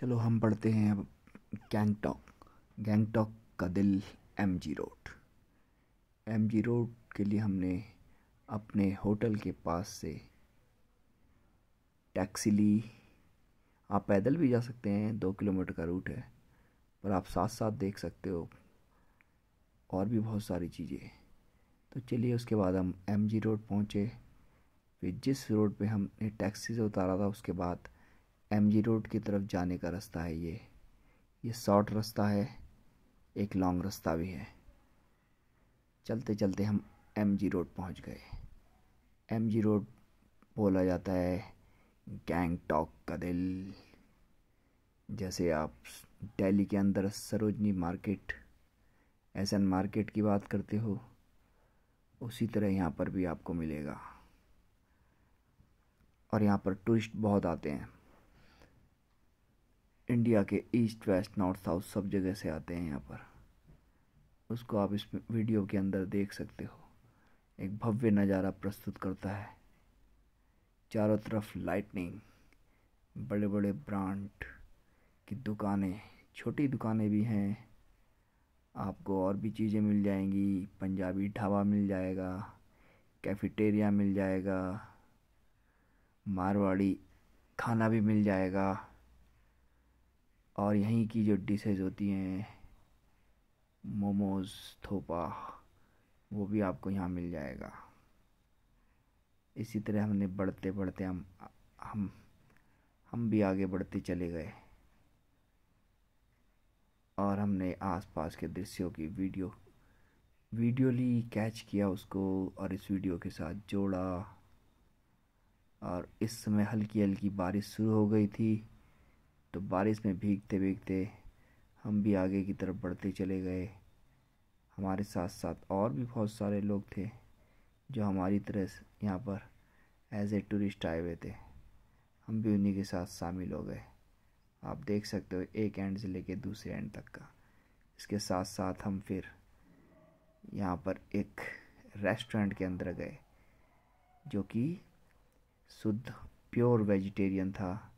चलो हम पढ़ते हैं अब गैंगटॉक गैंगटॉक का दिल M G road M G road के लिए हमने अपने होटल के पास से टैक्सी ली आप पैदल भी जा सकते हैं दो किलोमीटर का रूट है पर आप साथ साथ देख सकते हो और भी बहुत सारी चीज़ें तो चलिए उसके बाद हम एम जी रोड पहुँचे फिर जिस रोड पे हमने टैक्सी से उतारा था उसके बाद एम जी रोड की तरफ जाने का रास्ता है ये ये शॉर्ट रास्ता है एक लॉन्ग रास्ता भी है चलते चलते हम एम जी रोड पहुँच गए एम जी रोड बोला जाता है गैंग टॉक का दिल जैसे आप दिल्ली के अंदर Sarojini market S N market की बात करते हो उसी तरह यहाँ पर भी आपको मिलेगा और यहाँ पर टूरिस्ट बहुत आते हैं इंडिया के ईस्ट वेस्ट नॉर्थ साउथ सब जगह से आते हैं यहाँ पर उसको आप इस वीडियो के अंदर देख सकते हो एक भव्य नज़ारा प्रस्तुत करता है चारों तरफ लाइटनिंग बड़े बड़े ब्रांड की दुकानें छोटी दुकानें भी हैं आपको और भी चीज़ें मिल जाएंगी पंजाबी ढाबा मिल जाएगा कैफेटेरिया मिल जाएगा मारवाड़ी खाना भी मिल जाएगा और यहीं की जो डिशेज़ होती हैं मोमोज़ थोपा वो भी आपको यहाँ मिल जाएगा इसी तरह हमने बढ़ते बढ़ते हम हम हम भी आगे बढ़ते चले गए और हमने आसपास के दृश्यों की वीडियो वीडियोली कैच किया उसको और इस वीडियो के साथ जोड़ा और इस समय हल्की हल्की बारिश शुरू हो गई थी तो बारिश में भीगते भीगते हम भी आगे की तरफ बढ़ते चले गए हमारे साथ साथ और भी बहुत सारे लोग थे जो हमारी तरह यहाँ पर एज ए टूरिस्ट आए हुए थे हम भी उन्हीं के साथ शामिल हो गए आप देख सकते हो एक एंड से लेके दूसरे एंड तक का इसके साथ साथ हम फिर यहाँ पर एक रेस्टोरेंट के अंदर गए जो कि शुद्ध प्योर वेजिटेरियन था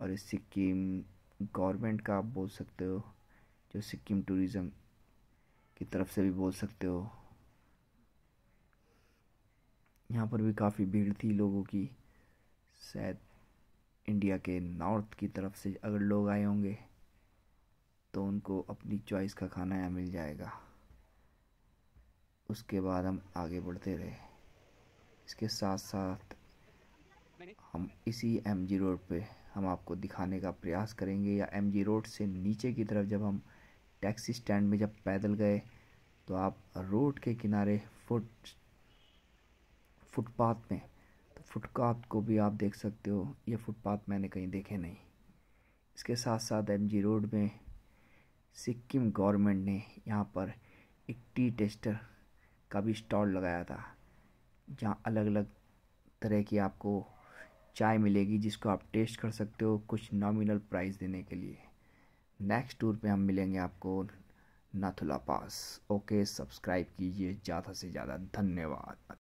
और सिक्किम गवर्नमेंट का आप बोल सकते हो जो सिक्किम टूरिज़म की तरफ से भी बोल सकते हो यहाँ पर भी काफ़ी भीड़ थी लोगों की शायद इंडिया के नॉर्थ की तरफ से अगर लोग आए होंगे तो उनको अपनी चॉइस का खाना यहाँ मिल जाएगा उसके बाद हम आगे बढ़ते रहे इसके साथ साथ हम इसी एमजी रोड पे हम आपको दिखाने का प्रयास करेंगे या एम जी रोड से नीचे की तरफ जब हम टैक्सी स्टैंड में जब पैदल गए तो आप रोड के किनारे फुट फुटपाथ में तो फुटपाथ को भी आप देख सकते हो ये फुटपाथ मैंने कहीं देखे नहीं इसके साथ साथ एम जी रोड में सिक्किम गवर्नमेंट ने यहाँ पर एक टी टेस्टर का भी स्टॉल लगाया था जहाँ अलग अलग तरह की आपको चाय मिलेगी जिसको आप टेस्ट कर सकते हो कुछ नॉमिनल प्राइस देने के लिए नेक्स्ट टूर पे हम मिलेंगे आपको नाथुला पास ओके सब्सक्राइब कीजिए ज़्यादा से ज़्यादा धन्यवाद